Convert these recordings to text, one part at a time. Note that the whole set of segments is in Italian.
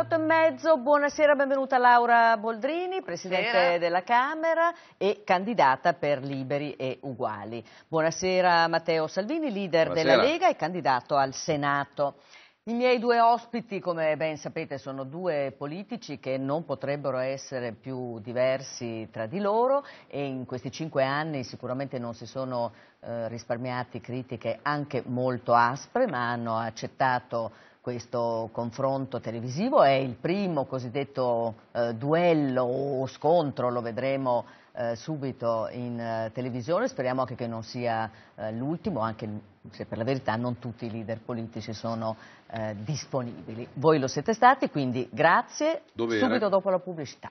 8 e mezzo, buonasera, benvenuta Laura Boldrini, Presidente buonasera. della Camera e candidata per Liberi e Uguali. Buonasera Matteo Salvini, leader buonasera. della Lega e candidato al Senato. I miei due ospiti, come ben sapete, sono due politici che non potrebbero essere più diversi tra di loro e in questi cinque anni sicuramente non si sono eh, risparmiati critiche anche molto aspre, ma hanno accettato questo confronto televisivo, è il primo cosiddetto eh, duello o scontro, lo vedremo eh, subito in eh, televisione, speriamo anche che non sia eh, l'ultimo, anche se per la verità non tutti i leader politici sono eh, disponibili. Voi lo siete stati, quindi grazie, Dovere. subito dopo la pubblicità.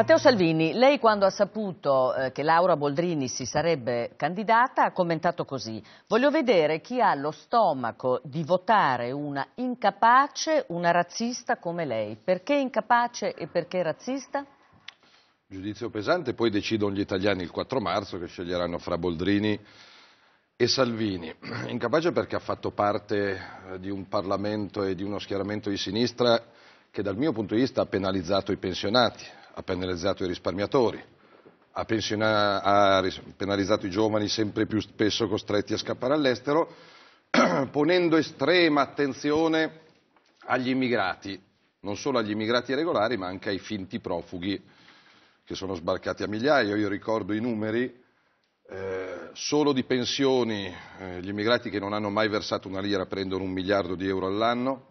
Matteo Salvini, lei quando ha saputo eh, che Laura Boldrini si sarebbe candidata ha commentato così voglio vedere chi ha lo stomaco di votare una incapace, una razzista come lei. Perché incapace e perché razzista? Giudizio pesante, poi decidono gli italiani il 4 marzo che sceglieranno fra Boldrini e Salvini, incapace perché ha fatto parte eh, di un Parlamento e di uno schieramento di sinistra che dal mio punto di vista ha penalizzato i pensionati, ha penalizzato i risparmiatori, ha, ha penalizzato i giovani sempre più spesso costretti a scappare all'estero, ponendo estrema attenzione agli immigrati, non solo agli immigrati regolari ma anche ai finti profughi che sono sbarcati a migliaia. Io ricordo i numeri eh, solo di pensioni, eh, gli immigrati che non hanno mai versato una lira prendono un miliardo di euro all'anno,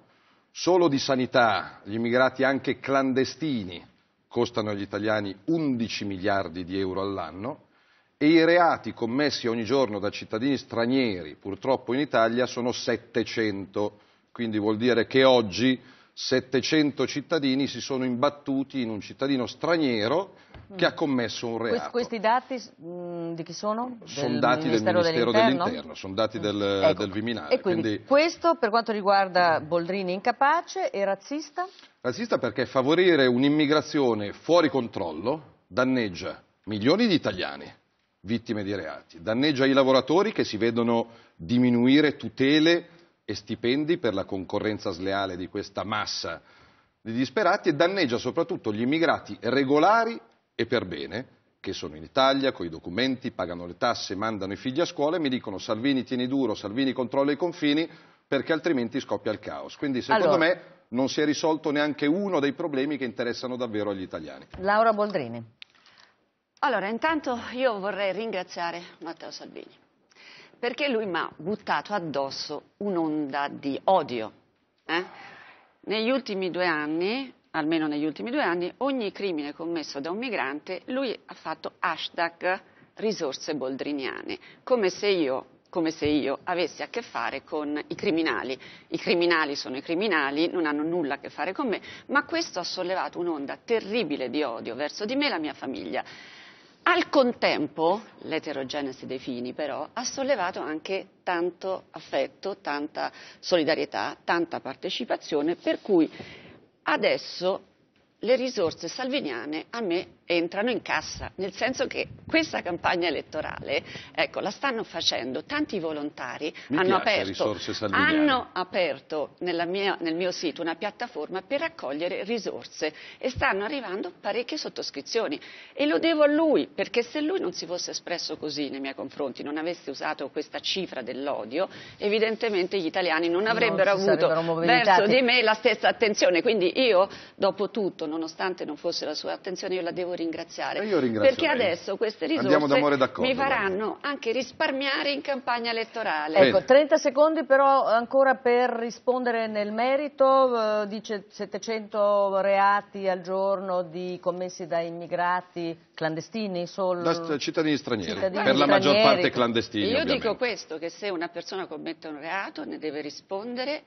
solo di sanità, gli immigrati anche clandestini costano agli italiani 11 miliardi di euro all'anno e i reati commessi ogni giorno da cittadini stranieri, purtroppo in Italia, sono 700, quindi vuol dire che oggi 700 cittadini si sono imbattuti in un cittadino straniero che ha commesso un reato. Questi dati mh, di chi sono? Sono del dati Ministero del Ministero dell'Interno, dell'interno sono dati del, ecco. del Viminale. E quindi, quindi, questo per quanto riguarda Boldrini incapace e razzista? Razzista perché favorire un'immigrazione fuori controllo danneggia milioni di italiani vittime di reati, danneggia i lavoratori che si vedono diminuire tutele e stipendi per la concorrenza sleale di questa massa di disperati e danneggia soprattutto gli immigrati regolari e per bene, che sono in Italia, con i documenti, pagano le tasse, mandano i figli a scuola e mi dicono Salvini tieni duro, Salvini controlla i confini perché altrimenti scoppia il caos. Quindi secondo allora, me non si è risolto neanche uno dei problemi che interessano davvero agli italiani. Laura Boldrini. Allora, intanto io vorrei ringraziare Matteo Salvini perché lui mi ha buttato addosso un'onda di odio. Eh? Negli ultimi due anni almeno negli ultimi due anni, ogni crimine commesso da un migrante lui ha fatto hashtag risorse boldriniane, come se io, come se io avessi a che fare con i criminali. I criminali sono i criminali, non hanno nulla a che fare con me, ma questo ha sollevato un'onda terribile di odio verso di me e la mia famiglia. Al contempo, l'eterogenesi dei fini però, ha sollevato anche tanto affetto, tanta solidarietà, tanta partecipazione, per cui Adesso le risorse salviniane a me entrano in cassa, nel senso che questa campagna elettorale ecco, la stanno facendo tanti volontari, hanno aperto, hanno aperto, mia, nel mio sito una piattaforma per raccogliere risorse e stanno arrivando parecchie sottoscrizioni e lo devo a lui perché se lui non si fosse espresso così nei miei confronti, non avesse usato questa cifra dell'odio, evidentemente gli italiani non avrebbero non avuto verso di me la stessa attenzione, quindi io dopo tutto nonostante non fosse la sua attenzione, io la devo ringraziare. Eh, perché lei. adesso queste risorse mi faranno anche risparmiare in campagna elettorale. Ecco, 30 secondi però ancora per rispondere nel merito, eh, dice 700 reati al giorno di, commessi da immigrati clandestini solo? Da cittadini stranieri, cittadini per stranieri. la maggior parte clandestini. Io ovviamente. dico questo, che se una persona commette un reato ne deve rispondere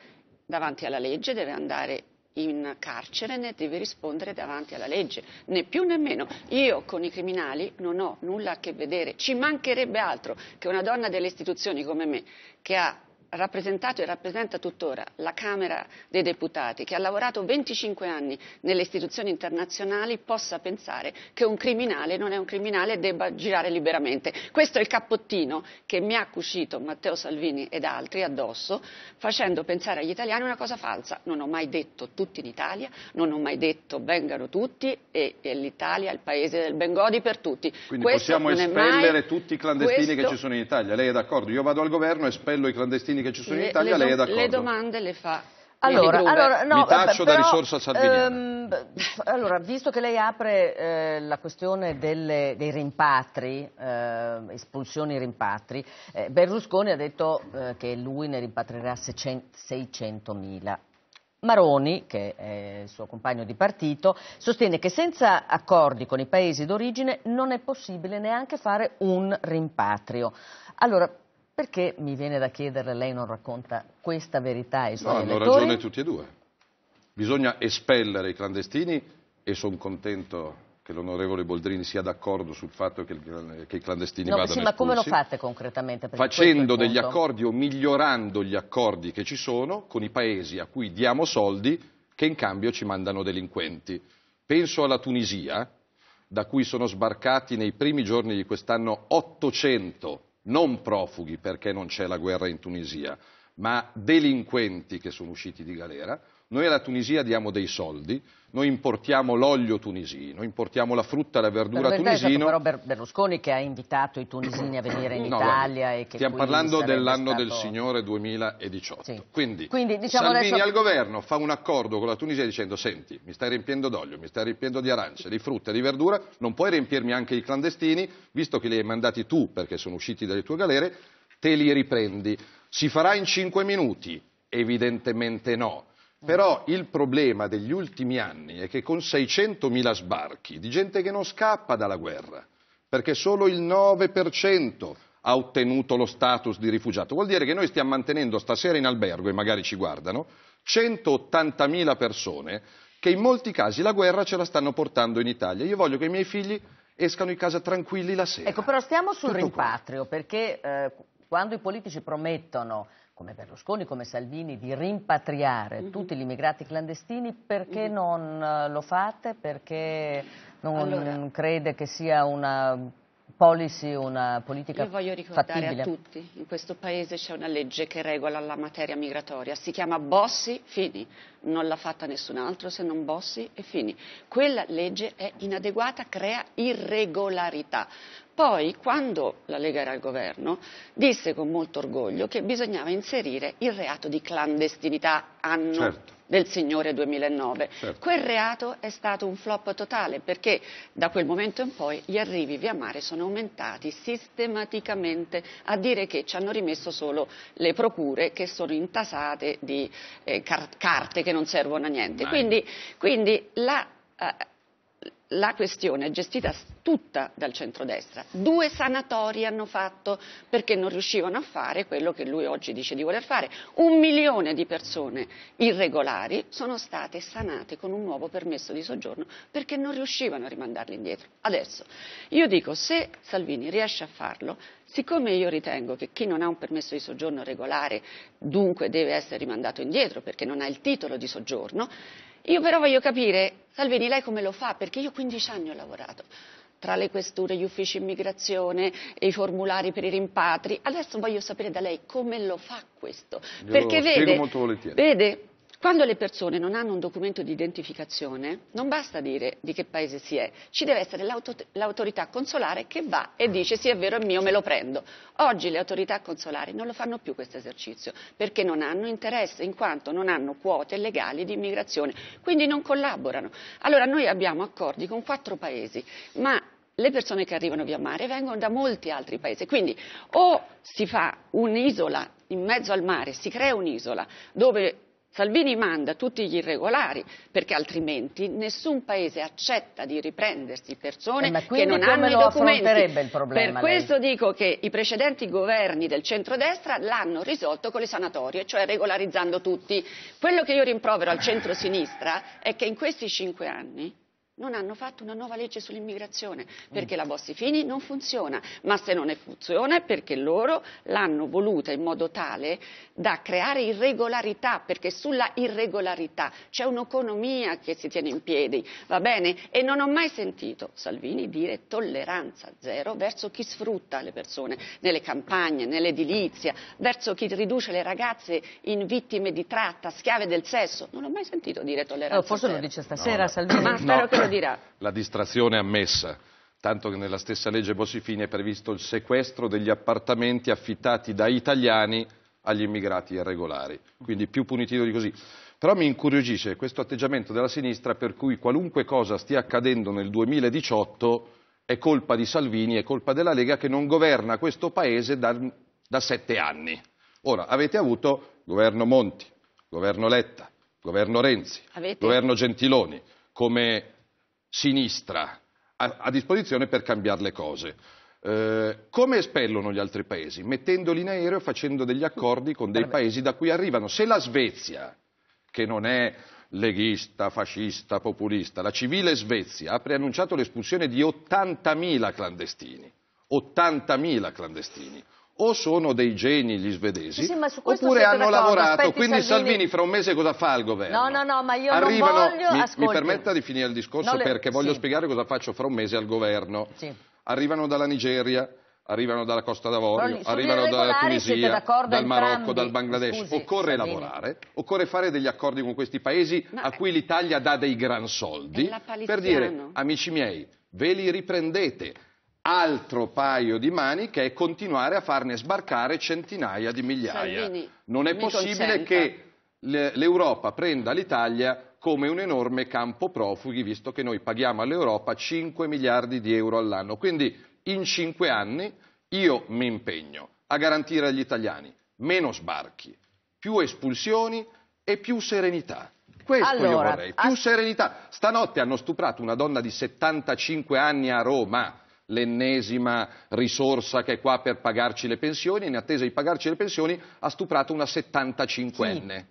davanti alla legge, deve andare in carcere ne deve rispondere davanti alla legge, né più né meno. Io con i criminali non ho nulla a che vedere, ci mancherebbe altro che una donna delle istituzioni come me, che ha rappresentato e rappresenta tuttora la Camera dei Deputati, che ha lavorato 25 anni nelle istituzioni internazionali, possa pensare che un criminale non è un criminale e debba girare liberamente. Questo è il cappottino che mi ha cucito Matteo Salvini ed altri addosso, facendo pensare agli italiani una cosa falsa. Non ho mai detto tutti in Italia, non ho mai detto vengano tutti e, e l'Italia è il paese del Bengodi per tutti. Quindi questo possiamo espellere mai... tutti i clandestini questo... che ci sono in Italia. Lei è d'accordo? Io vado al governo, espello i clandestini che ci sono le, in Italia, lei è d'accordo? Le domande le fa allora, allora no, Mi taccio eh, però, da risorsa salviniana. Ehm, allora, visto che lei apre eh, la questione delle, dei rimpatri, eh, espulsioni e rimpatri, eh, Berlusconi ha detto eh, che lui ne rimpatrierà 600.000. Maroni, che è il suo compagno di partito, sostiene che senza accordi con i paesi d'origine non è possibile neanche fare un rimpatrio. Allora, perché mi viene da chiederle, lei non racconta questa verità ai suoi no, elettori? hanno ragione tutti e due. Bisogna espellere i clandestini e sono contento che l'onorevole Boldrini sia d'accordo sul fatto che, che i clandestini no, vadano sì, ma come lo fate concretamente? Facendo degli punto... accordi o migliorando gli accordi che ci sono con i paesi a cui diamo soldi che in cambio ci mandano delinquenti. Penso alla Tunisia, da cui sono sbarcati nei primi giorni di quest'anno 800 non profughi perché non c'è la guerra in Tunisia, ma delinquenti che sono usciti di galera. Noi alla Tunisia diamo dei soldi, noi importiamo l'olio tunisino, importiamo la frutta e la verdura per tunisino. Però Berlusconi che ha invitato i tunisini a venire in no, Italia e che Stiamo parlando dell'anno stato... del Signore 2018. Sì. Quindi, Quindi diciamo Salvini adesso... al governo fa un accordo con la Tunisia dicendo senti, mi stai riempiendo d'olio, mi stai riempiendo di arance, di frutta, e di verdura, non puoi riempirmi anche i clandestini, visto che li hai mandati tu perché sono usciti dalle tue galere, te li riprendi. Si farà in cinque minuti? Evidentemente no. Però il problema degli ultimi anni è che con 600.000 sbarchi di gente che non scappa dalla guerra, perché solo il 9% ha ottenuto lo status di rifugiato, vuol dire che noi stiamo mantenendo stasera in albergo, e magari ci guardano, 180.000 persone che in molti casi la guerra ce la stanno portando in Italia. Io voglio che i miei figli escano in casa tranquilli la sera. Ecco, però stiamo sul Tutto rimpatrio, qua. perché eh, quando i politici promettono, come Berlusconi, come Salvini, di rimpatriare mm -hmm. tutti gli immigrati clandestini, perché mm -hmm. non eh, lo fate? Perché non allora, crede che sia una policy, una politica Io voglio ricordare fattibile. a tutti, in questo Paese c'è una legge che regola la materia migratoria, si chiama Bossi-Fini, non l'ha fatta nessun altro se non Bossi e Fini. Quella legge è inadeguata, crea irregolarità. Poi, quando la Lega era al governo, disse con molto orgoglio che bisognava inserire il reato di clandestinità anno certo. del Signore 2009. Certo. Quel reato è stato un flop totale perché da quel momento in poi gli arrivi via mare sono aumentati sistematicamente a dire che ci hanno rimesso solo le procure che sono intasate di eh, car- carte che non servono a niente. Quindi, quindi la, eh, la questione è gestita tutta dal centrodestra. Due sanatori hanno fatto perché non riuscivano a fare quello che lui oggi dice di voler fare. Un milione di persone irregolari sono state sanate con un nuovo permesso di soggiorno perché non riuscivano a rimandarli indietro. Adesso, io dico, se Salvini riesce a farlo, siccome io ritengo che chi non ha un permesso di soggiorno regolare dunque deve essere rimandato indietro perché non ha il titolo di soggiorno, io però voglio capire, Salvini, lei come lo fa? Perché io 15 anni ho lavorato tra le questure, gli uffici immigrazione, e i formulari per i rimpatri. Adesso voglio sapere da lei come lo fa questo. Io Perché vede, vede, quando le persone non hanno un documento di identificazione, non basta dire di che paese si è, ci deve essere l'autorità consolare che va e dice sì è vero è mio, me lo prendo. Oggi le autorità consolari non lo fanno più questo esercizio, perché non hanno interesse, in quanto non hanno quote legali di immigrazione, quindi non collaborano. Allora noi abbiamo accordi con quattro paesi, ma le persone che arrivano via mare vengono da molti altri paesi, quindi o si fa un'isola in mezzo al mare, si crea un'isola dove Salvini manda tutti gli irregolari perché altrimenti nessun paese accetta di riprendersi persone eh, che non hanno i documenti. Il Problema, per questo dico che i precedenti governi del centrodestra l'hanno risolto con le sanatorie, cioè regolarizzando tutti. Quello che io rimprovero al centrosinistra è che in questi cinque anni non hanno fatto una nuova legge sull'immigrazione perché mm. la Bossi-Fini non funziona, ma se non funziona è perché loro l'hanno voluta in modo tale da creare irregolarità, perché sulla irregolarità c'è un'economia che si tiene in piedi, va bene? E non ho mai sentito Salvini dire tolleranza zero verso chi sfrutta le persone nelle campagne, nell'edilizia, verso chi riduce le ragazze in vittime di tratta, schiave del sesso. Non ho mai sentito dire tolleranza oh, forse zero. Forse lo dice stasera no. Salvini lo dirà. La distrazione ammessa, tanto che nella stessa legge Bossifini è previsto il sequestro degli appartamenti affittati da italiani agli immigrati irregolari, quindi più punitivo di così. Però mi incuriosisce questo atteggiamento della sinistra per cui qualunque cosa stia accadendo nel 2018 è colpa di Salvini, è colpa della Lega che non governa questo Paese da, da sette anni. Ora, avete avuto governo Monti, governo Letta, governo Renzi, avete... governo Gentiloni, come sinistra a, a disposizione per cambiare le cose. Eh, come espellono gli altri paesi? Mettendoli in aereo e facendo degli accordi con dei paesi da cui arrivano. Se la Svezia, che non è leghista, fascista, populista, la civile Svezia ha preannunciato l'espulsione di 80.000 clandestini, 80.000 clandestini, o sono dei geni gli svedesi, sì, sì, oppure hanno lavorato. Aspetti, Quindi Salvini... Salvini... fra un mese cosa fa il governo? No, no, no, ma io Arrivano... non voglio... Mi, mi permetta di finire il discorso le... perché voglio sì. spiegare cosa faccio fra un mese al governo. Arrivano dalla Nigeria, arrivano dalla Costa d'Avorio, arrivano dalla Tunisia, dal Marocco, dal Bangladesh. Scusi, occorre Salvini. lavorare, occorre fare degli accordi con questi paesi Ma a cui l'Italia dà dei gran soldi per dire amici miei, ve li riprendete altro paio di maniche e continuare a farne sbarcare centinaia di migliaia. Salvini, non è possibile consenta. che l'Europa prenda l'Italia come un enorme campo profughi, visto che noi paghiamo all'Europa 5 miliardi di euro all'anno. Quindi in 5 anni io mi impegno a garantire agli italiani meno sbarchi, più espulsioni e più serenità. Questo allora, io vorrei, più serenità. Stanotte hanno stuprato una donna di 75 anni a Roma l'ennesima risorsa che è qua per pagarci le pensioni, in attesa di pagarci le pensioni ha stuprato una 75enne. Sì.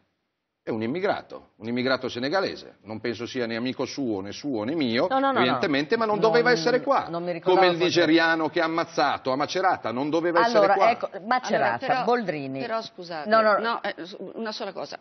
È un immigrato, un immigrato senegalese, non penso sia né amico suo né suo né mio, no, no, no, evidentemente, ma non, non doveva essere qua. Come il nigeriano che ha ammazzato a Macerata, non doveva allora, essere qua. Ecco, Macerata, allora, però, Boldrini. Però scusate, No, eh, una sola cosa.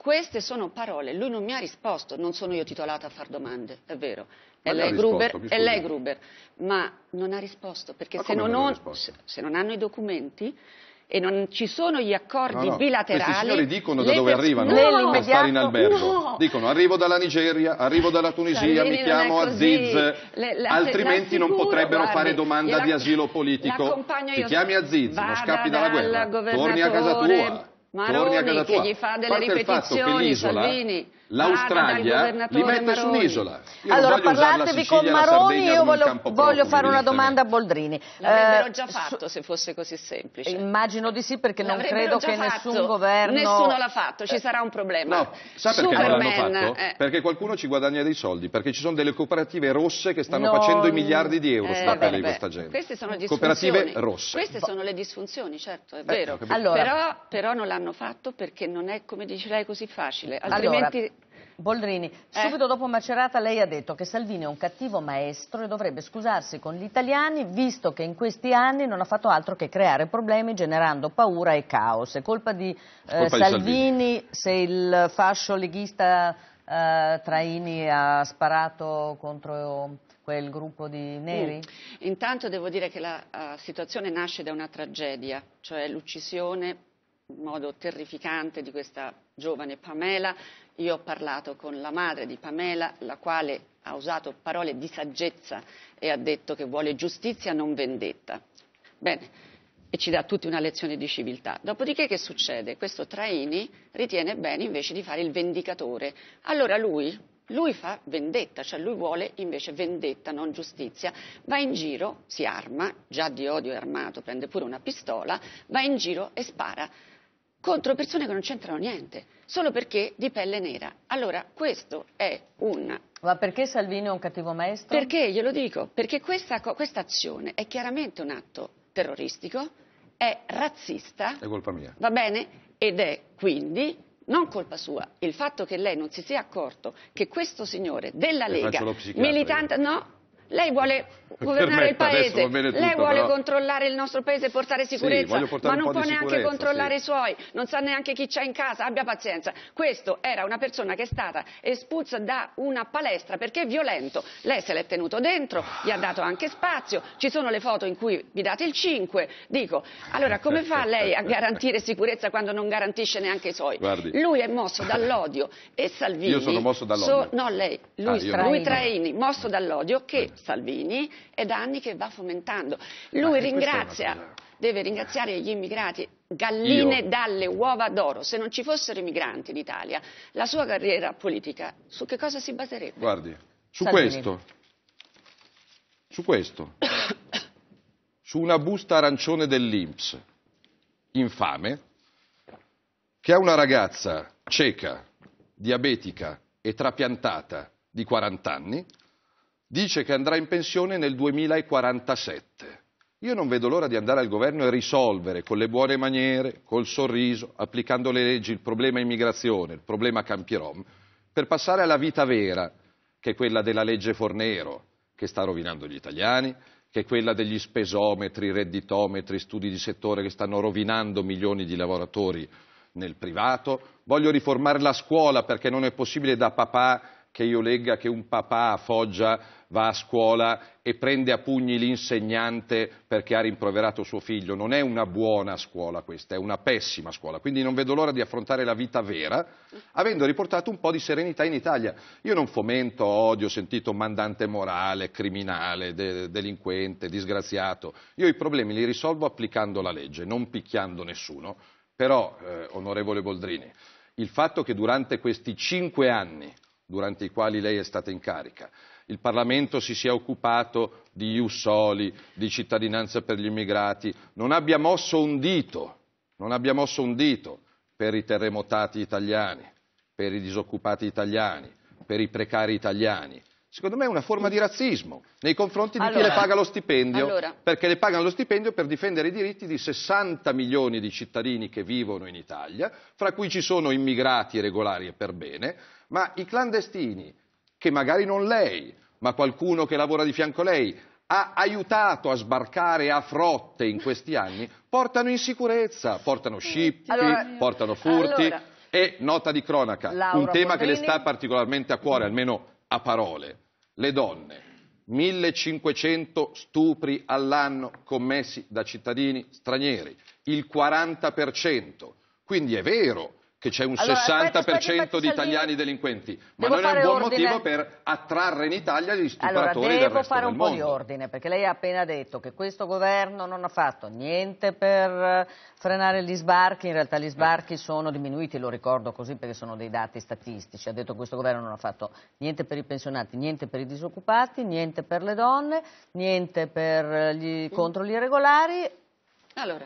Queste sono parole, lui non mi ha risposto, non sono io titolata a fare domande, è vero. È lei, Gruber, risposto, è lei, Gruber, ma non ha risposto perché se non, non ho, se non hanno i documenti e non ci sono gli accordi no, no. bilaterali. Questi signori dicono da dove arrivano no, a stare in albergo. No. Dicono arrivo dalla Nigeria, arrivo dalla Tunisia, Salvini mi chiamo Aziz, le, la, altrimenti non potrebbero guardi, fare domanda la, di asilo politico. Ti chiami Aziz, non scappi dalla guerra, torni a casa tua. Maroni che gli fa delle ripetizioni, Salvini l'Australia li mette su un'isola. Io allora parlatevi con Maroni, io voglio, voglio fare una domanda a Boldrini. L'avrebbero già eh, fatto se fosse così semplice. Immagino di sì perché non credo che fatto. nessun governo... Nessuno l'ha fatto, ci eh, sarà un problema. No, sa perché Superman, non l'hanno fatto? Eh. Perché qualcuno ci guadagna dei soldi, perché ci sono delle cooperative rosse che stanno no, facendo i miliardi di euro eh, sulla pelle di questa gente. Queste sono cooperative rosse. Queste sono le disfunzioni, certo, è eh, vero. Allora. Però, però, non l'hanno fatto perché non è, come dice lei, così facile. Altrimenti allora Boldrini, eh. subito dopo Macerata lei ha detto che Salvini è un cattivo maestro e dovrebbe scusarsi con gli italiani visto che in questi anni non ha fatto altro che creare problemi generando paura e caos. È colpa di, eh, colpa Salvini, di Salvini se il fascio leghista Uh, Traini ha sparato contro quel gruppo di neri? Mm. Intanto devo dire che la uh, situazione nasce da una tragedia, cioè l'uccisione in modo terrificante di questa giovane Pamela. Io ho parlato con la madre di Pamela, la quale ha usato parole di saggezza e ha detto che vuole giustizia, non vendetta. Bene, e ci dà tutti una lezione di civiltà. Dopodiché che succede? Questo Traini ritiene bene invece di fare il vendicatore. Allora lui, lui fa vendetta, cioè lui vuole invece vendetta, non giustizia. Va in giro, si arma, già di odio è armato, prende pure una pistola, va in giro e spara contro persone che non c'entrano niente, solo perché di pelle nera. Allora, questo è un... Ma perché Salvini è un cattivo maestro? Perché, glielo dico, perché questa, questa azione è chiaramente un atto terroristico, è razzista... È colpa mia. Va bene? Ed è quindi non colpa sua, il fatto che lei non si sia accorto che questo signore della Lega, militante, no, lei vuole governare Permetta, il paese, tutto, lei vuole però... controllare il nostro paese e portare sicurezza, sì, portare ma non può neanche controllare sì. i suoi, non sa neanche chi c'è in casa, abbia pazienza. Questo era una persona che è stata espulsa da una palestra perché è violento. Lei se l'è tenuto dentro, gli ha dato anche spazio, ci sono le foto in cui vi date il 5. Dico, allora come fa lei a garantire sicurezza quando non garantisce neanche i suoi? Guardi. Lui è mosso dall'odio e Salvini... Io sono mosso dall'odio. So, no, lei, lui, ah, Straini. lui Traini, mosso dall'odio che Salvini è da anni che va fomentando. Lui ringrazia, deve ringraziare gli immigrati galline Io. dalle uova d'oro. Se non ci fossero i migranti in Italia, la sua carriera politica su che cosa si baserebbe? Guardi, su Salvini. questo, su questo, su una busta arancione dell'Inps, infame, che a una ragazza cieca, diabetica e trapiantata di 40 anni dice che andrà in pensione nel 2047. Io non vedo l'ora di andare al governo e risolvere con le buone maniere, col sorriso, applicando le leggi, il problema immigrazione, il problema campi rom, per passare alla vita vera, che è quella della legge Fornero, che sta rovinando gli italiani, che è quella degli spesometri, redditometri, studi di settore che stanno rovinando milioni di lavoratori nel privato. Voglio riformare la scuola perché non è possibile da papà che io legga che un papà a Foggia va a scuola e prende a pugni l'insegnante perché ha rimproverato suo figlio. Non è una buona scuola questa, è una pessima scuola. Quindi non vedo l'ora di affrontare la vita vera, avendo riportato un po' di serenità in Italia. Io non fomento odio, ho sentito mandante morale, criminale, de delinquente, disgraziato. Io i problemi li risolvo applicando la legge, non picchiando nessuno. Però, eh, onorevole Boldrini, il fatto che durante questi cinque anni durante i quali lei è stata in carica. Il Parlamento si sia occupato di Jussoli, di cittadinanza per gli immigrati, non abbia mosso un dito, mosso un dito per i terremotati italiani, per i disoccupati italiani, per i precari italiani. Secondo me è una forma di razzismo nei confronti di allora, chi le paga lo stipendio, allora. perché le pagano lo stipendio per difendere i diritti di 60 milioni di cittadini che vivono in Italia, fra cui ci sono immigrati regolari e per bene, ma i clandestini, che magari non lei, ma qualcuno che lavora di fianco a lei, ha aiutato a sbarcare a frotte in questi anni, portano insicurezza, portano scippi, allora, portano furti. Allora, e nota di cronaca, Laura un tema Mondrini. che le sta particolarmente a cuore, almeno a parole. Le donne, 1500 stupri all'anno commessi da cittadini stranieri, il 40%. Quindi è vero che c'è un allora, 60% aspetta, aspetta, di italiani delinquenti, ma non è un buon ordine. motivo per attrarre in Italia gli stupratori allora, del resto del mondo. Devo fare un po' di ordine, perché lei ha appena detto che questo governo non ha fatto niente per eh, frenare gli sbarchi, in realtà gli sbarchi sono diminuiti, lo ricordo così perché sono dei dati statistici, ha detto che questo governo non ha fatto niente per i pensionati, niente per i disoccupati, niente per le donne, niente eh, gli, mm. contro gli irregolari. Allora.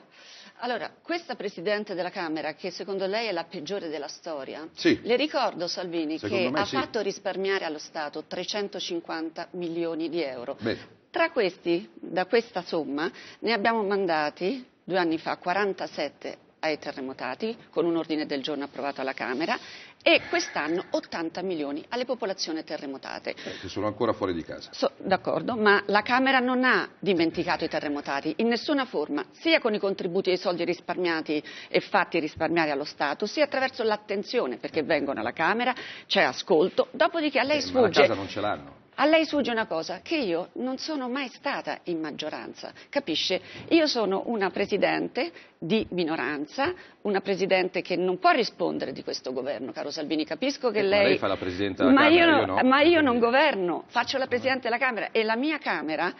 Allora, questa Presidente della Camera, che secondo lei è la peggiore della storia, sì. le ricordo, Salvini, secondo che ha sì. fatto risparmiare allo Stato 350 milioni di euro. Bene. Tra questi, da questa somma, ne abbiamo mandati due anni fa 47 ai terremotati con un ordine del giorno approvato alla Camera e quest'anno 80 milioni alle popolazioni terremotate. Eh, che sono ancora fuori di casa. So, d'accordo, ma la Camera non ha dimenticato i terremotati in nessuna forma, sia con i contributi e i soldi risparmiati e fatti risparmiare allo Stato, sia attraverso l'attenzione, perché vengono alla Camera, c'è ascolto, dopodiché a lei eh, sfugge... Ma la casa non ce l'hanno a lei sfugge una cosa, che io non sono mai stata in maggioranza, capisce? Io sono una presidente di minoranza, una presidente che non può rispondere di questo governo, caro Salvini, capisco che ecco, lei... Ma lei fa la presidente della ma Camera, io, io no. Ma io non governo, faccio la presidente della Camera e la mia Camera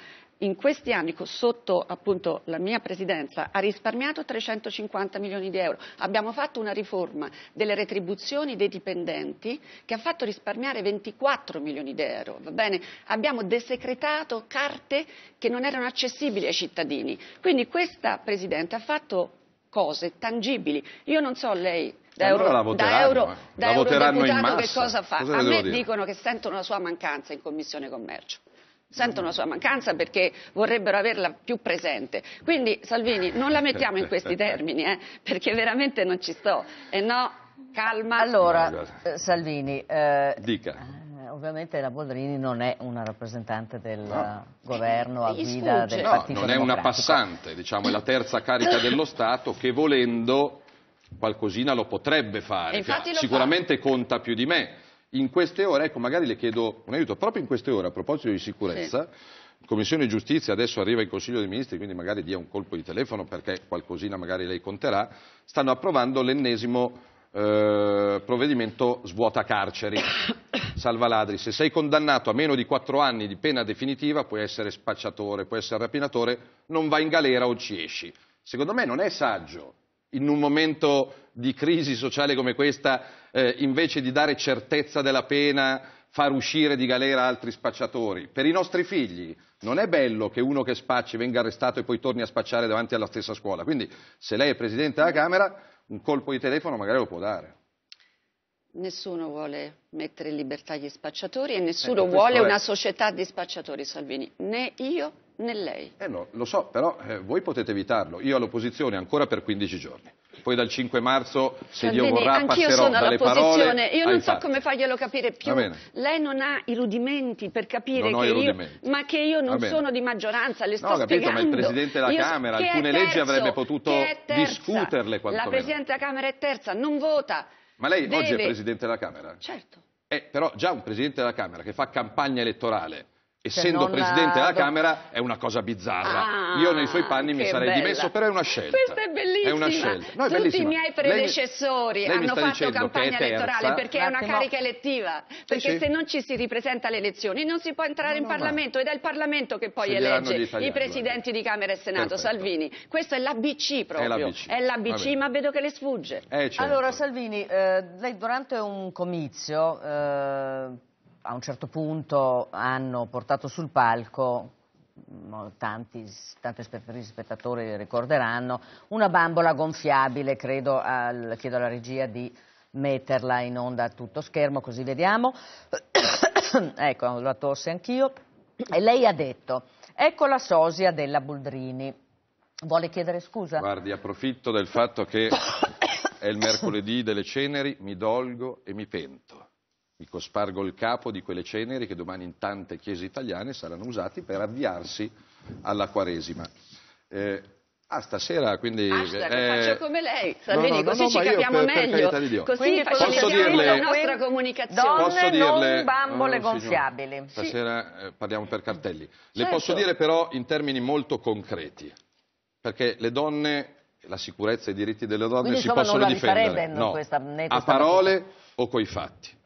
in questi anni sotto appunto, la mia presidenza ha risparmiato 350 milioni di euro. Abbiamo fatto una riforma delle retribuzioni dei dipendenti che ha fatto risparmiare 24 milioni di euro. Abbiamo desecretato carte che non erano accessibili ai cittadini. Quindi questa Presidente ha fatto cose tangibili. Io non so lei da, euro, allora da, euro, eh. da eurodeputato che cosa fa. Cosa A me dicono che sentono la sua mancanza in Commissione Commercio sentono la sua mancanza perché vorrebbero averla più presente. Quindi Salvini non la mettiamo in questi termini eh, perché veramente non ci sto. E no, calma. Allora, eh, Salvini, eh, dica. Eh, ovviamente la Boldrini non è una rappresentante del no. governo a guida del no, Partito non è una passante, diciamo, è la terza carica dello Stato che volendo qualcosina lo potrebbe fare, sicuramente fa. conta più di me, in queste ore, ecco magari le chiedo un aiuto, proprio in queste ore a proposito di sicurezza, sì. Commissione Giustizia adesso arriva il Consiglio dei Ministri, quindi magari dia un colpo di telefono perché qualcosina magari lei conterà, stanno approvando l'ennesimo eh, provvedimento svuota carceri. Salva ladri, se sei condannato a meno di 4 anni di pena definitiva, puoi essere spacciatore, puoi essere rapinatore, non vai in galera o ci esci. Secondo me non è saggio in un momento di crisi sociale come questa, eh, invece di dare certezza della pena, far uscire di galera altri spacciatori. Per i nostri figli non è bello che uno che spacci venga arrestato e poi torni a spacciare davanti alla stessa scuola. Quindi se lei è Presidente della Camera, un colpo di telefono magari lo può dare. Nessuno vuole mettere in libertà gli spacciatori e eh, nessuno eh, vuole una società di spacciatori, Salvini, né io né lei. Eh no, lo so, però eh, voi potete evitarlo. Io all'opposizione ancora per 15 giorni. Poi dal 5 marzo, se Salvini, Dio vorrà, passerò dalle parole Io non so come farglielo capire più. Lei non ha i rudimenti per capire che io, ma che io non sono di maggioranza, le sto no, capito, spiegando. ma il Presidente della io, Camera alcune terzo, leggi avrebbe potuto discuterle quantomeno. La Presidente della Camera è terza, non vota. Ma lei deve... oggi è Presidente della Camera? Certo. Eh, però già un Presidente della Camera che fa campagna elettorale essendo presidente della Camera è una cosa bizzarra. Ah, Io nei suoi panni mi sarei bella. dimesso, però è una scelta. Questa è bellissima. È una scelta. No, Tutti bellissima. i miei predecessori lei, lei hanno fatto campagna elettorale perché è una carica elettiva, perché sì, sì. se non ci si ripresenta alle elezioni non si può entrare no, in Parlamento ed è il Parlamento che poi elegge i presidenti di Camera e Senato, Perfetto. Salvini. Questo è l'ABC proprio. È l'ABC, ma vedo che le sfugge. Eh, certo. Allora Salvini, eh, lei durante un comizio eh, a un certo punto hanno portato sul palco mm, tanti, tanti spettatori ricorderanno, una bambola gonfiabile, credo, al, chiedo alla regia di metterla in onda a tutto schermo, così vediamo. ecco, la tosse anch'io. E lei ha detto, ecco la sosia della Boldrini. Vuole chiedere scusa? Guardi, approfitto del fatto che è il mercoledì delle ceneri, mi dolgo e mi pento. Vi cospargo il capo di quelle ceneri che domani in tante chiese italiane saranno usate per avviarsi alla Quaresima. Eh, Ah, stasera quindi. Hashtag, ah, eh, faccio come lei, Salvini, no, no, così no, ci capiamo per, meglio. Per così quindi posso dirle, la nostra comunicazione. Donne, dirle, non bambole oh, gonfiabili. Stasera eh, parliamo per cartelli. Le certo. posso dire però in termini molto concreti, perché le donne, la sicurezza e i diritti delle donne quindi, si insomma, possono non la difendere no, questa, questa a parole o coi fatti.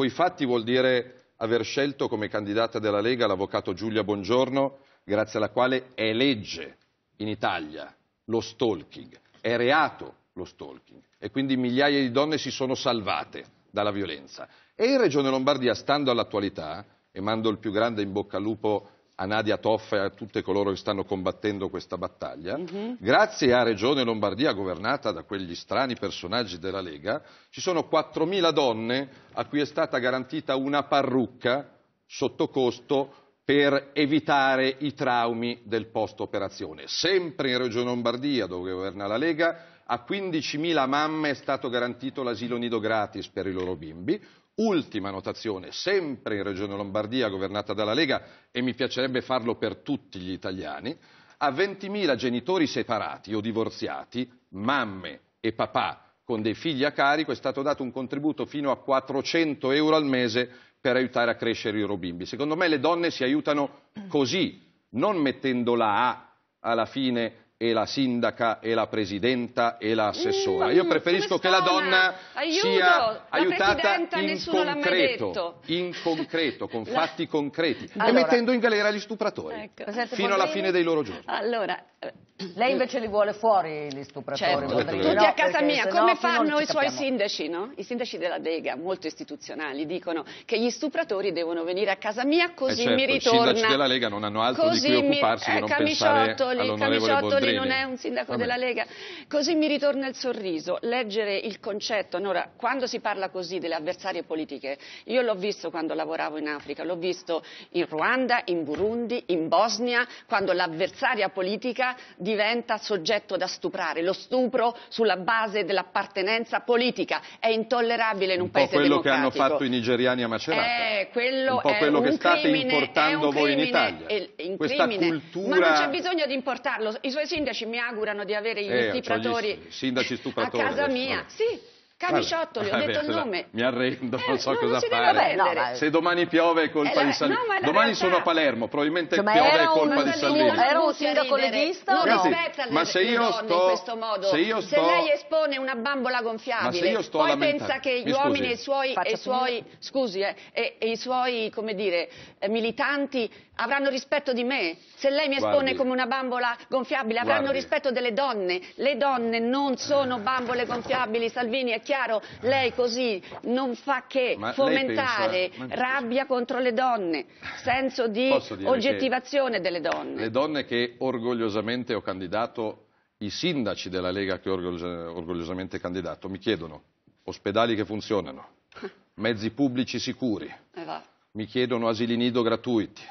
Coi fatti vuol dire aver scelto come candidata della Lega l'avvocato Giulia Bongiorno, grazie alla quale è legge in Italia lo stalking, è reato lo stalking e quindi migliaia di donne si sono salvate dalla violenza. E in Regione Lombardia, stando all'attualità, e mando il più grande in bocca al lupo a Nadia Toffa e a tutti coloro che stanno combattendo questa battaglia. Mm -hmm. Grazie a Regione Lombardia governata da quegli strani personaggi della Lega, ci sono 4.000 donne a cui è stata garantita una parrucca sotto costo per evitare i traumi del post-operazione. Sempre in Regione Lombardia, dove governa la Lega, a 15.000 mamme è stato garantito l'asilo nido gratis per i loro bimbi, Ultima notazione, sempre in Regione Lombardia governata dalla Lega e mi piacerebbe farlo per tutti gli italiani, a 20.000 genitori separati o divorziati, mamme e papà con dei figli a carico, è stato dato un contributo fino a 400 euro al mese per aiutare a crescere i loro bimbi. Secondo me le donne si aiutano così, non mettendo la A alla fine e la sindaca e la presidenta e l'assessora. Mm, Io preferisco che la donna Aiuto, sia aiutata in concreto, in concreto, con la... fatti concreti allora, e mettendo in galera gli stupratori ecco. fino alla fine dei loro giorni. Allora, lei invece li vuole fuori gli stupratori. Certo. Tutti no, a casa mia, come fanno i suoi sindaci, no? I sindaci della Lega, molto istituzionali, dicono che gli stupratori devono venire a casa mia eh così eh certo, mi ritorna. I sindaci della Lega non hanno altro così di cui occuparsi mi, eh, di non Camiciottoli, Camiciottoli non è un sindaco Vabbè. della Lega. Così mi ritorna il sorriso, leggere il concetto. Allora, quando si parla così delle avversarie politiche, io l'ho visto quando lavoravo in Africa, l'ho visto in Ruanda, in Burundi, in Bosnia, quando l'avversaria politica di diventa soggetto da stuprare, lo stupro sulla base dell'appartenenza politica. È intollerabile in un, un paese democratico. Un po' quello che hanno fatto i nigeriani a Macerata. È eh, quello, un po' quello un che state crimine, importando voi in Italia. È, Questa crimine. cultura... Ma non c'è bisogno di importarlo. I suoi sindaci mi augurano di avere eh, gli eh, stupratori, gli, stupratori a casa mia. Sì. Camiciotto, gli ho ah, detto il nome. Mi arrendo, non eh, so cosa fare. Se domani piove è eh, colpa di Salvini. domani sono a Palermo, probabilmente cioè, piove è colpa di Salvini. Era un sindaco leghista? Non rispetta le, se io in questo modo. Se, lei espone una bambola gonfiabile, ma poi pensa che gli uomini e i suoi, militanti avranno rispetto di me? Se lei mi espone come una bambola gonfiabile, avranno rispetto delle donne. Le donne non sono bambole gonfiabili, Salvini è chiaro chiaro, lei così non fa che Ma fomentare pensa... rabbia contro le donne, senso di oggettivazione delle donne. Le donne che orgogliosamente ho candidato, i sindaci della Lega che ho orgogliosamente candidato, mi chiedono ospedali che funzionano, ah. mezzi pubblici sicuri, eh mi chiedono asili nido gratuiti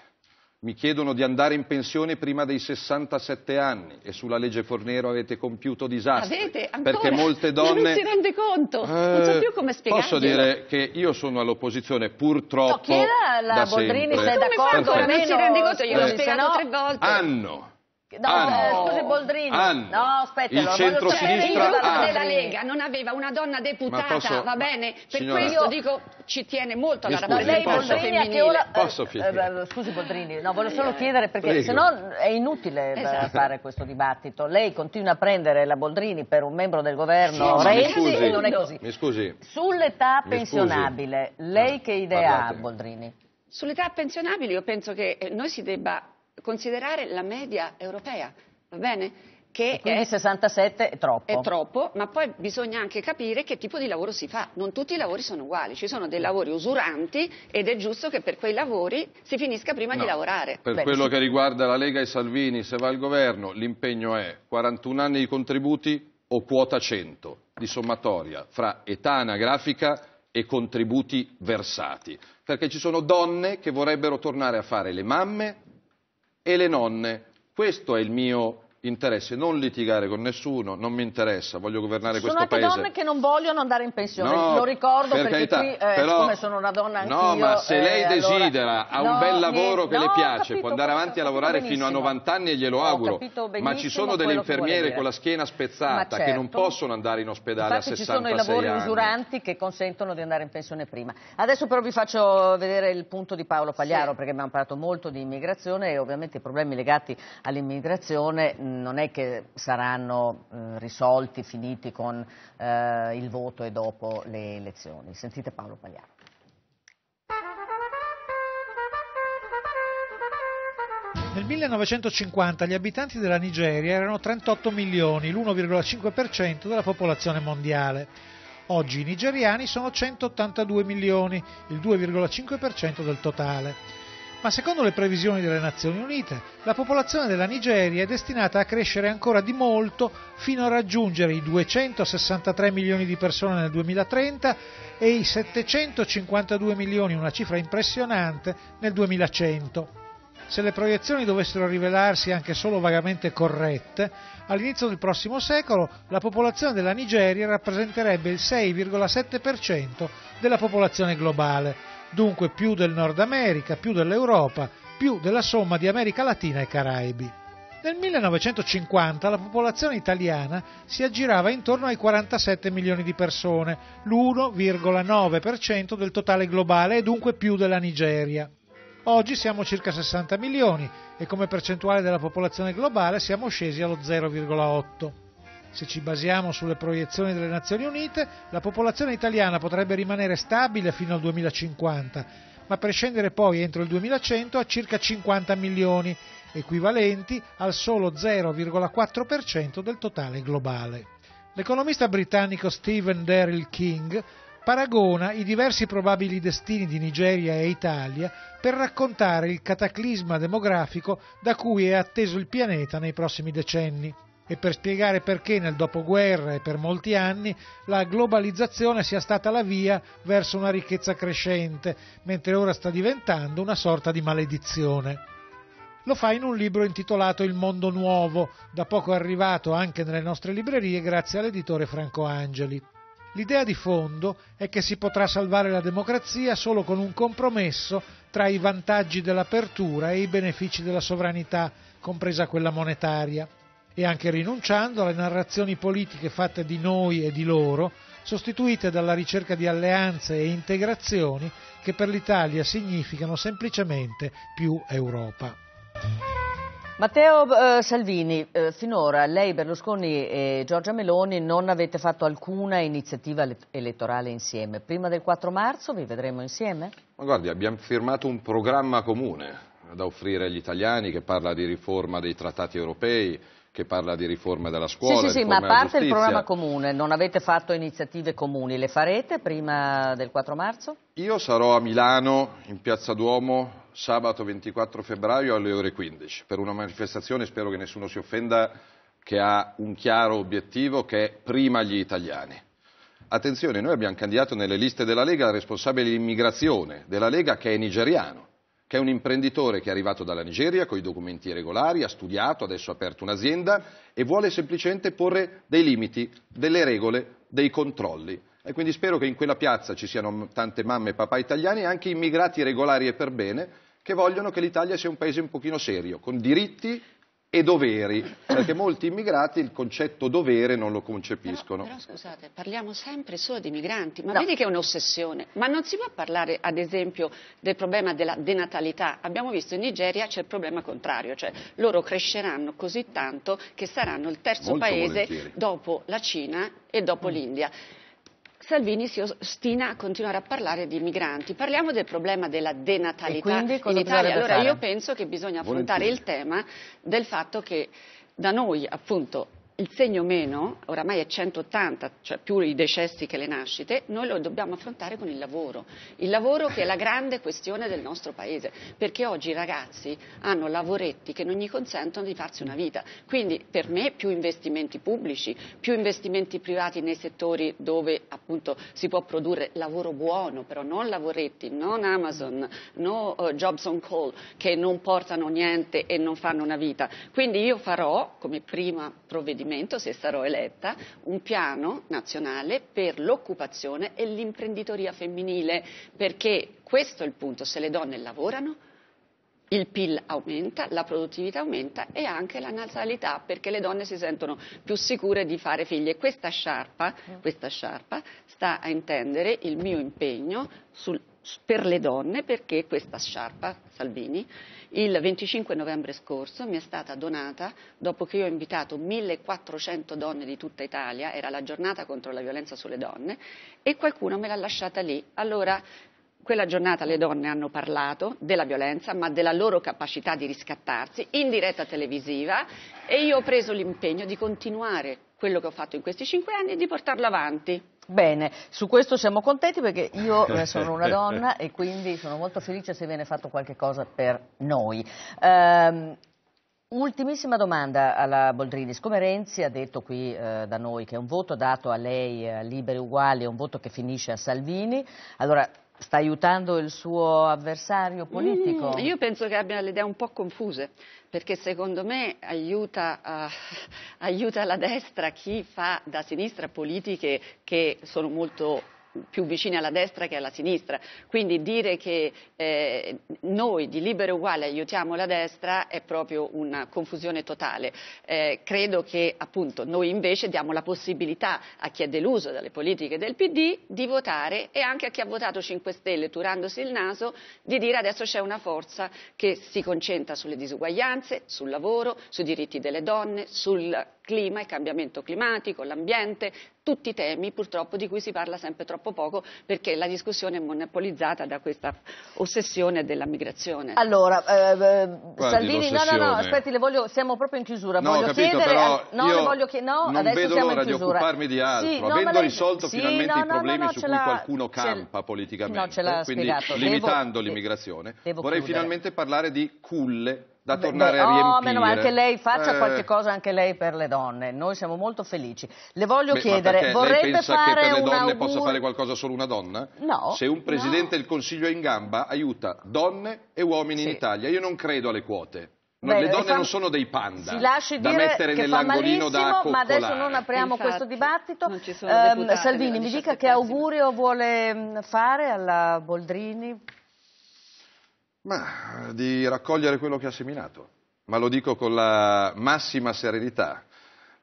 mi chiedono di andare in pensione prima dei 67 anni e sulla legge Fornero avete compiuto disastri. Avete, ancora, perché molte donne... Non si rende conto, eh, non so eh, più come spiegare. Posso dire che io sono all'opposizione purtroppo no, chieda era la da Boldrini, sempre. sei d'accordo? Non si rende conto, io eh, l'ho spiegato no, tre volte. Hanno No, Anno. eh, scusi Boldrini. Anno. No, aspetta, il centro-sinistra della Lega non aveva una donna deputata, posso... va bene? Per Signora... questo dico ci tiene molto alla rappresentanza femminile. Ora... Posso eh, eh, eh, scusi Boldrini, no, volevo solo chiedere perché Prego. se è inutile eh, esatto. fare questo dibattito. Lei continua a prendere la Boldrini per un membro del governo sì, Renzi e non è così. Mi scusi. Sull'età pensionabile, lei ah, che idea Parlate. ha Boldrini? Sull'età pensionabile io penso che noi si debba considerare la media europea, va bene? Che Quindi è, 67 è troppo. È troppo, ma poi bisogna anche capire che tipo di lavoro si fa. Non tutti i lavori sono uguali, ci sono dei lavori usuranti ed è giusto che per quei lavori si finisca prima no, di lavorare. Per Beh, quello sì. che riguarda la Lega e Salvini, se va al governo, l'impegno è 41 anni di contributi o quota 100 di sommatoria fra età anagrafica e contributi versati. Perché ci sono donne che vorrebbero tornare a fare le mamme, e le nonne. Questo è il mio interesse non litigare con nessuno, non mi interessa, voglio governare sono questo paese. Sono anche donne che non vogliono andare in pensione, no, lo ricordo per perché carità, qui, eh, però, come sono una donna anch'io... No, ma se lei eh, desidera, allora, ha un no, bel lavoro che no, le piace, capito, può andare avanti a lavorare fino a 90 anni e glielo auguro, ma ci sono delle infermiere con la schiena spezzata certo, che non certo. possono andare in ospedale a 66 anni. ci sono i lavori usuranti che consentono di andare in pensione prima. Adesso però vi faccio vedere il punto di Paolo Pagliaro, sì. perché abbiamo parlato molto di immigrazione e ovviamente i problemi legati all'immigrazione non è che saranno eh, risolti, finiti con eh, il voto e dopo le elezioni. Sentite Paolo Pagliaro. Nel 1950 gli abitanti della Nigeria erano 38 milioni, l'1,5% della popolazione mondiale. Oggi i nigeriani sono 182 milioni, il 2,5% del totale ma secondo le previsioni delle Nazioni Unite la popolazione della Nigeria è destinata a crescere ancora di molto fino a raggiungere i 263 milioni di persone nel 2030 e i 752 milioni, una cifra impressionante, nel 2100 se le proiezioni dovessero rivelarsi anche solo vagamente corrette, all'inizio del prossimo secolo la popolazione della Nigeria rappresenterebbe il 6,7% della popolazione globale, dunque più del Nord America, più dell'Europa, più della somma di America Latina e Caraibi. Nel 1950 la popolazione italiana si aggirava intorno ai 47 milioni di persone, l'1,9% del totale globale e dunque più della Nigeria. Oggi siamo circa 60 milioni e come percentuale della popolazione globale siamo scesi allo 0,8. Se ci basiamo sulle proiezioni delle Nazioni Unite, la popolazione italiana potrebbe rimanere stabile fino al 2050, ma per scendere poi entro il 2100 a circa 50 milioni, equivalenti al solo 0,4% del totale globale. L'economista britannico Stephen Daryl King paragona i diversi probabili destini di Nigeria e Italia per raccontare il cataclisma demografico da cui è atteso il pianeta nei prossimi decenni e per spiegare perché nel dopoguerra e per molti anni la globalizzazione sia stata la via verso una ricchezza crescente, mentre ora sta diventando una sorta di maledizione. Lo fa in un libro intitolato Il mondo nuovo, da poco arrivato anche nelle nostre librerie grazie all'editore Franco Angeli. L'idea di fondo è che si potrà salvare la democrazia solo con un compromesso tra i vantaggi dell'apertura e i benefici della sovranità, compresa quella monetaria, e anche rinunciando alle narrazioni politiche fatte di noi e di loro, sostituite dalla ricerca di alleanze e integrazioni che per l'Italia significano semplicemente più Europa. Matteo eh, Salvini, eh, finora lei, Berlusconi e Giorgia Meloni non avete fatto alcuna iniziativa elettorale insieme. Prima del 4 marzo vi vedremo insieme? Ma guardi, abbiamo firmato un programma comune da offrire agli italiani che parla di riforma dei trattati europei, che parla di riforma della scuola. Sì, sì, sì ma a parte il programma comune, non avete fatto iniziative comuni, le farete prima del 4 marzo? Io sarò a Milano, in Piazza Duomo, sabato 24 febbraio alle ore 15 per una manifestazione, spero che nessuno si offenda, che ha un chiaro obiettivo che è prima gli italiani. Attenzione, noi abbiamo candidato nelle liste della Lega il responsabile di immigrazione della Lega che è nigeriano, che è un imprenditore che è arrivato dalla Nigeria con i documenti regolari, ha studiato, adesso ha aperto un'azienda e vuole semplicemente porre dei limiti, delle regole, dei controlli. E quindi spero che in quella piazza ci siano tante mamme e papà italiani e anche immigrati regolari e per bene che vogliono che l'Italia sia un paese un pochino serio, con diritti e doveri, perché molti immigrati il concetto dovere non lo concepiscono. Però, però scusate, parliamo sempre solo di migranti, ma no. vedi che è un'ossessione, ma non si può parlare ad esempio del problema della denatalità, abbiamo visto in Nigeria c'è il problema contrario, cioè loro cresceranno così tanto che saranno il terzo Molto paese volentieri. dopo la Cina e dopo mm. l'India. Salvini si ostina a continuare a parlare di migranti. Parliamo del problema della denatalità in Italia. Allora fare? io penso che bisogna affrontare Volentieri. il tema del fatto che da noi appunto il segno meno, oramai è 180, cioè più i decessi che le nascite, noi lo dobbiamo affrontare con il lavoro. Il lavoro che è la grande questione del nostro paese, perché oggi i ragazzi hanno lavoretti che non gli consentono di farsi una vita. Quindi per me più investimenti pubblici, più investimenti privati nei settori dove appunto si può produrre lavoro buono, però non lavoretti, non Amazon, no uh, Jobs on Call che non portano niente e non fanno una vita. Quindi io farò come prima provvedimento movimento, se sarò eletta, un piano nazionale per l'occupazione e l'imprenditoria femminile, perché questo è il punto, se le donne lavorano il PIL aumenta, la produttività aumenta e anche la natalità perché le donne si sentono più sicure di fare figli e questa sciarpa, questa sciarpa sta a intendere il mio impegno sul, per le donne perché questa sciarpa, Salvini, il 25 novembre scorso mi è stata donata, dopo che io ho invitato 1400 donne di tutta Italia, era la giornata contro la violenza sulle donne, e qualcuno me l'ha lasciata lì. Allora, quella giornata le donne hanno parlato della violenza, ma della loro capacità di riscattarsi in diretta televisiva e io ho preso l'impegno di continuare quello che ho fatto in questi cinque anni e di portarlo avanti. Bene, su questo siamo contenti perché io eh, sono una donna e quindi sono molto felice se viene fatto qualche cosa per noi. Um, Ultimissima domanda alla Boldrini. Siccome Renzi ha detto qui eh, da noi che un voto dato a lei eh, liberi uguali è un voto che finisce a Salvini, allora Sta aiutando il suo avversario mm, politico? Mm, io penso che abbia le idee un po' confuse, perché secondo me aiuta, uh, aiuta la destra chi fa da sinistra politiche che sono molto più vicini alla destra che alla sinistra. Quindi dire che eh, noi di Libero Uguale aiutiamo la destra è proprio una confusione totale. Eh, credo che appunto noi invece diamo la possibilità a chi è deluso dalle politiche del PD di votare e anche a chi ha votato 5 Stelle turandosi il naso di dire adesso c'è una forza che si concentra sulle disuguaglianze, sul lavoro, sui diritti delle donne, sul clima, il cambiamento climatico, l'ambiente, tutti temi purtroppo di cui si parla sempre troppo poco perché la discussione è monopolizzata da questa ossessione della migrazione. Allora, eh, Guardi, eh, Salvini, no, no, no, aspetti, voglio, siamo proprio in chiusura, no, voglio capito, chiedere, però no, io voglio chied- no, non adesso vedo l'ora di occuparmi di altro, sì, no, avendo lei... risolto sì, finalmente no, i problemi su cui qualcuno campa politicamente, quindi devo, limitando l'immigrazione, vorrei chiudere. finalmente parlare di culle da tornare Beh, a oh, riempire. No, meno male che lei faccia eh. qualche cosa anche lei per le donne. Noi siamo molto felici. Le voglio Beh, chiedere, vorrete lei pensa fare che per le donne augur... possa fare qualcosa solo una donna? No. Se un presidente no. Consiglio è in gamba, aiuta donne e uomini sì. in Italia. Io non credo alle quote. No, Beh, le eh, donne fa... non sono dei panda si lasci da dire mettere nell'angolino da accoccolare. ma adesso non apriamo Infatti, questo dibattito. Um, Salvini, mi dica che augurio vuole fare alla Boldrini ma di raccogliere quello che ha seminato. Ma lo dico con la massima serenità.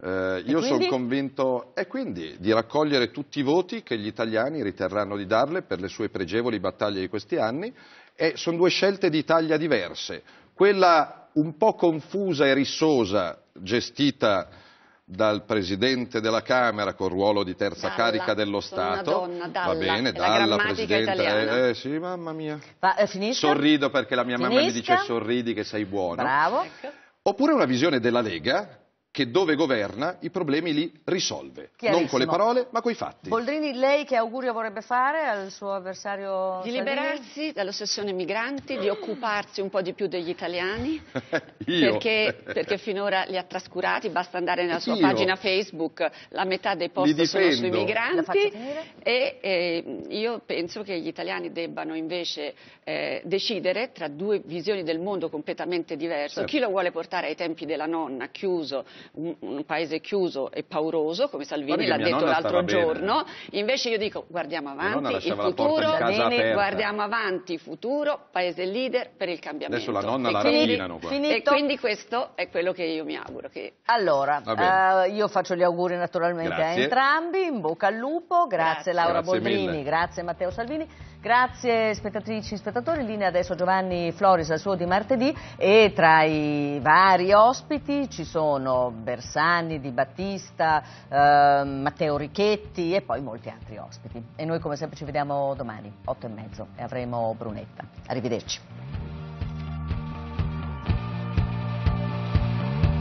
Eh, io sono convinto, e quindi, di raccogliere tutti i voti che gli italiani riterranno di darle per le sue pregevoli battaglie di questi anni. E sono due scelte d'Italia diverse. Quella un po' confusa e rissosa, gestita dal Presidente della Camera con ruolo di terza Dalla, carica dello Stato, donna, Dalla, va bene, Dalla Presidente, eh, eh, sì mamma mia, va, eh, sorrido perché la mia Finisca. mamma mi dice sorridi che sei buono, Bravo. Ecco. Oppure una visione della Lega che dove governa i problemi li risolve, non con le parole ma con i fatti. Boldrini, lei che augurio vorrebbe fare al suo avversario? Di liberarsi dall'ossessione migranti, di occuparsi un po' di più degli italiani, perché, perché, finora li ha trascurati, basta andare nella sua Io. pagina Facebook, la metà dei post sono sui migranti e eh, io penso che gli italiani debbano invece eh, decidere tra due visioni del mondo completamente diverse. Certo. Chi lo vuole portare ai tempi della nonna, chiuso, un, un paese chiuso e pauroso, come Salvini l'ha detto l'altro giorno, bene. invece io dico guardiamo avanti il futuro, bene, guardiamo avanti futuro, paese leader per il cambiamento. Adesso la nonna e la quindi, rapinano qua. E quindi questo è quello che io mi auguro. Che... Allora, eh, io faccio gli auguri naturalmente grazie. a entrambi, in bocca al lupo, grazie, grazie. Laura grazie Boldrini, mille. grazie Matteo Salvini. Grazie spettatrici e spettatori, in linea adesso Giovanni Floris al suo di martedì e tra i vari ospiti ci sono Bersani, Di Battista, eh, Matteo Richetti e poi molti altri ospiti. E noi come sempre ci vediamo domani, 8 e mezzo, e avremo Brunetta. Arrivederci.